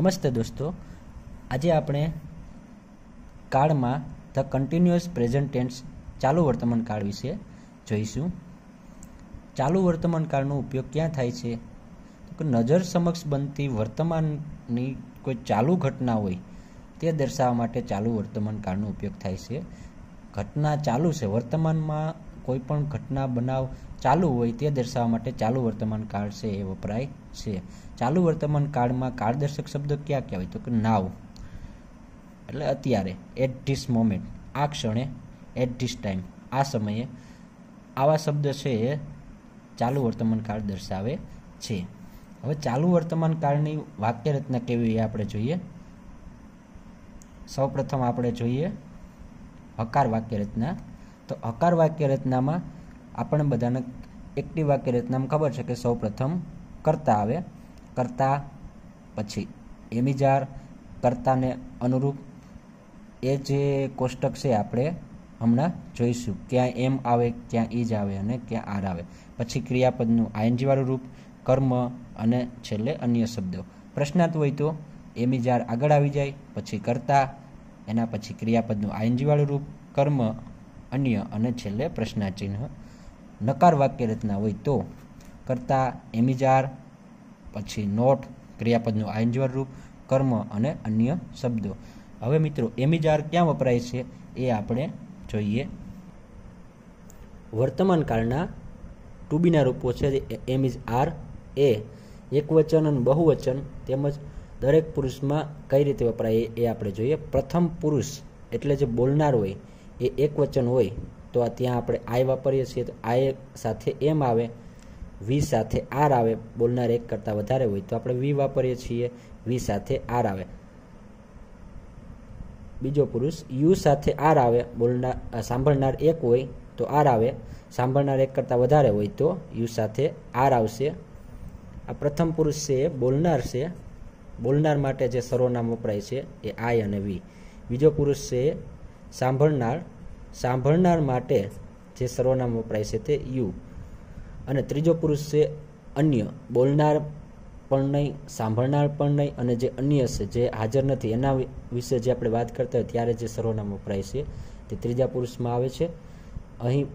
નમસ્તે દોસ્તો આજે આપણે કાળમાં ધ કન્ટિન્યુઅસ પ્રેઝન્ટ ટેન્સ ચાલુ વર્તમાન કાળ વિશે જોઈશું ચાલુ વર્તમાન કાળનો ઉપયોગ ક્યાં થાય છે તો નજર સમક્ષ બનતી વર્તમાનની કોઈ ચાલુ ઘટના હોય તે દર્શાવવા માટે ચાલુ વર્તમાન કાળનો ઉપયોગ થાય છે ઘટના ચાલુ છે વર્તમાનમાં કોઈ પણ ઘટના બનાવ ચાલુ હોય તે દર્શાવવા માટે ચાલુ વર્તમાન કાળ છે એ વપરાય છે ચાલુ વર્તમાન કાળમાં કાળદર્શક શબ્દ ક્યાં કહેવાય તો કે નાવ એટલે અત્યારે એટ ધીસ મોમેન્ટ આ ક્ષણે એટ ધીસ ટાઈમ આ સમયે આવા શબ્દ છે એ ચાલુ વર્તમાન કાળ દર્શાવે છે હવે ચાલુ વર્તમાન કાળની વાક્યરચના કેવી એ આપણે જોઈએ સૌપ્રથમ આપણે જોઈએ હકાર વાક્ય રચના તો હકાર વાક્ય રચનામાં આપણે બધાને એકટી વાક્ય રચનામાં ખબર છે કે સૌ પ્રથમ કરતા આવે કરતા પછી એમિજાર કરતાને અનુરૂપ એ જે કોષ્ટક છે આપણે હમણાં જોઈશું ક્યાં એમ આવે ક્યાં ઈજ આવે અને ક્યાં આર આવે પછી ક્રિયાપદનું આયનજીવાળું રૂપ કર્મ અને છેલ્લે અન્ય શબ્દો પ્રશ્નાર્થ હોય તો એમી એમિજાર આગળ આવી જાય પછી કરતા એના પછી ક્રિયાપદનું આયનજીવાળું રૂપ કર્મ અન્ય અને છેલ્લે પ્રશ્નાચિહ્ન નકાર વાક્ય રચના હોય તો કરતા એમિજાર પછી નોટ ક્રિયાપદનું આયંજવર રૂપ કર્મ અને અન્ય શબ્દો હવે મિત્રો એમિજાર ક્યાં વપરાય છે એ આપણે જોઈએ વર્તમાન કાળના ટુબીના રૂપો છે એમ ઇઝ આર એ એકવચન અને બહુવચન તેમજ દરેક પુરુષમાં કઈ રીતે વપરાય એ આપણે જોઈએ પ્રથમ પુરુષ એટલે જે બોલનાર હોય એ એક વચન હોય તો આ ત્યાં આપણે આય વાપરીએ છીએ તો આય સાથે એમ આવે વી સાથે આર આવે બોલનાર એક કરતાં વધારે હોય તો આપણે વી વાપરીએ છીએ વી સાથે આર આવે બીજો પુરુષ યુ સાથે આર આવે બોલનાર સાંભળનાર એક હોય તો આર આવે સાંભળનાર એક કરતાં વધારે હોય તો યુ સાથે આર આવશે આ પ્રથમ પુરુષ છે એ બોલનાર છે બોલનાર માટે જે સર્વનામ વપરાય છે એ આય અને વી બીજો પુરુષ છે સાંભળનાર સાંભળનાર માટે જે સર્વનામ વપરાય છે તે યુ અને ત્રીજો પુરુષ છે અન્ય બોલનાર પણ નહીં સાંભળનાર પણ નહીં અને જે અન્ય છે જે હાજર નથી એના વિશે જે આપણે વાત કરતા હોય ત્યારે જે સર્વનામ વપરાય છે તે ત્રીજા પુરુષમાં આવે છે અહીં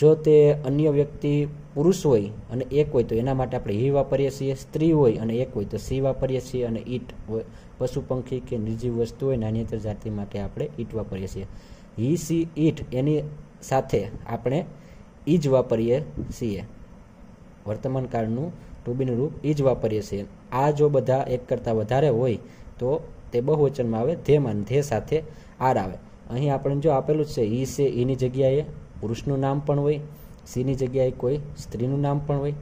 જો તે અન્ય વ્યક્તિ પુરુષ હોય અને એક હોય તો એના માટે આપણે હી વાપરીએ છીએ સ્ત્રી હોય અને એક હોય તો સી વાપરીએ છીએ અને ઈટ હોય પશુ પંખી કે નિર્જીવ વસ્તુ હોય નાન્યતર જાતિ માટે આપણે ઈટ વાપરીએ છીએ હી સી ઈટ એની સાથે આપણે ઈજ વાપરીએ છીએ વર્તમાન કાળનું ટુબીનું રૂપ ઈજ વાપરીએ છીએ આ જો બધા એક કરતાં વધારે હોય તો તે બહુવચનમાં આવે ધેમાં ધે સાથે આર આવે અહીં આપણને જો આપેલું છે ઈ સે ઈની જગ્યાએ પુરુષનું નામ પણ હોય સીની જગ્યાએ કોઈ સ્ત્રીનું નામ પણ હોય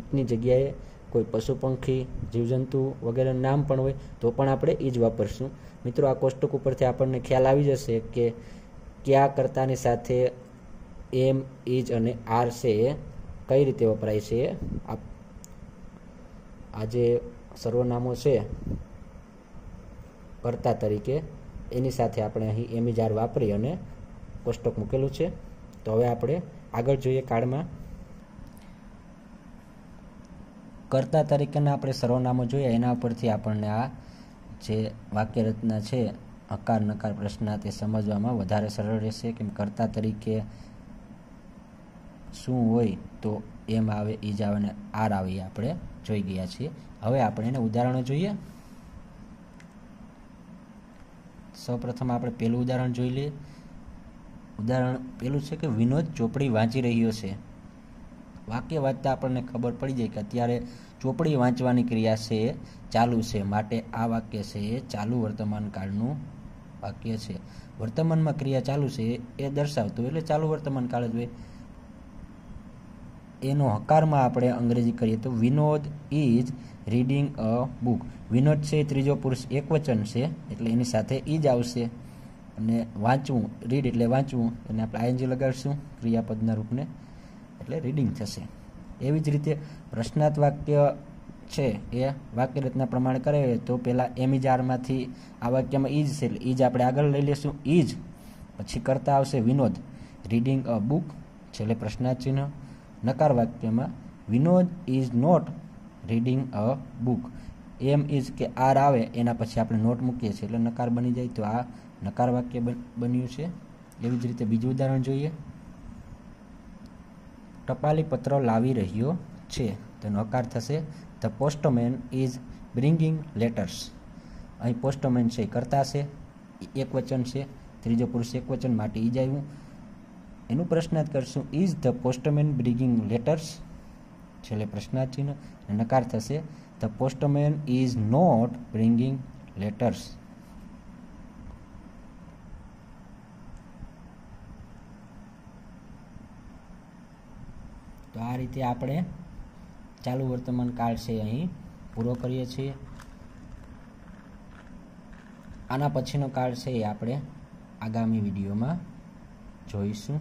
ઈટની જગ્યાએ કોઈ પશુ પંખી જીવજંતુ વગેરેનું નામ પણ હોય તો પણ આપણે એ જ વાપરશું મિત્રો આ કોષ્ટક ઉપરથી આપણને ખ્યાલ આવી જશે કે કયા કરતાની સાથે એમ ઇજ અને આર છે એ કઈ રીતે વપરાય છે આ જે સર્વનામો છે કર્તા તરીકે એની સાથે આપણે અહીં એમ ઇજ આર વાપરી અને કોષ્ટક મૂકેલું છે તો હવે આપણે આગળ જોઈએ કાર્ડમાં કર્તા તરીકેના આપણે સર્વનામો જોઈએ એના ઉપરથી આપણને આ જે વાક્ય રચના છે હકાર નકાર પ્રશ્ન તે સમજવામાં વધારે સરળ રહેશે કેમ કર્તા તરીકે શું હોય તો એમ આવે ઈજ આવે ને આર આવે આપણે જોઈ ગયા છીએ હવે આપણે એને ઉદાહરણો જોઈએ સૌપ્રથમ આપણે પહેલું ઉદાહરણ જોઈ લઈએ ઉદાહરણ પેલું છે કે વિનોદ ચોપડી વાંચી રહ્યો છે વાક્ય વાંચતા આપણને ખબર પડી જાય કે અત્યારે ચોપડી વાંચવાની ક્રિયા છે ચાલુ છે માટે આ વાક્ય છે એ ચાલુ વર્તમાન કાળનું વાક્ય છે વર્તમાનમાં ક્રિયા ચાલુ છે એ દર્શાવતું એટલે ચાલુ વર્તમાન કાળ જ હોય એનો હકારમાં આપણે અંગ્રેજી કરીએ તો Vinod is reading a book Vinod છે ત્રીજો પુરુષ એકવચન છે એટલે એની સાથે ઇજ આવશે અને વાંચવું રીડ એટલે વાંચવું અને આપણે આઈએનજી લગાડશું ક્રિયાપદના રૂપને એટલે રીડિંગ થશે એવી જ રીતે પ્રશ્નાર્થ વાક્ય છે એ વાક્ય રચના પ્રમાણે કરાવીએ તો પહેલાં એમ ઇજ આરમાંથી આ વાક્યમાં ઈજ છે એટલે ઈજ આપણે આગળ લઈ લઈશું ઈજ પછી કરતા આવશે વિનોદ રીડિંગ અ બુક છેલ્લે પ્રશ્નાર્થ ચિહ્ન નકાર વાક્યમાં Vinod is not reading a book am is કે આર આવે એના પછી આપણે નોટ મૂકીએ છીએ એટલે નકાર બની જાય તો આ નકાર વાક્ય બન્યું છે એવી જ રીતે બીજું ઉદાહરણ જોઈએ ટપાલી પત્ર લાવી રહ્યો છે તેનો હકાર થશે the postman is bringing letters અહીં પોસ્ટમેન છે કરતા છે એક વચન છે ત્રીજો પુરુષ એક વચન માટે ઇજ આવ્યું એનું પ્રશ્નાર્થ કરશું is the postman bringing letters છેલ્લે પ્રશ્નાર્થ ચિહ્ન નકાર થશે the postman is not bringing letters આ રીતે આપણે ચાલુ વર્તમાન કાળ છે અહીં પૂરો કરીએ છીએ આના પછીનો કાળ છે એ આપણે આગામી વિડીયોમાં જોઈશું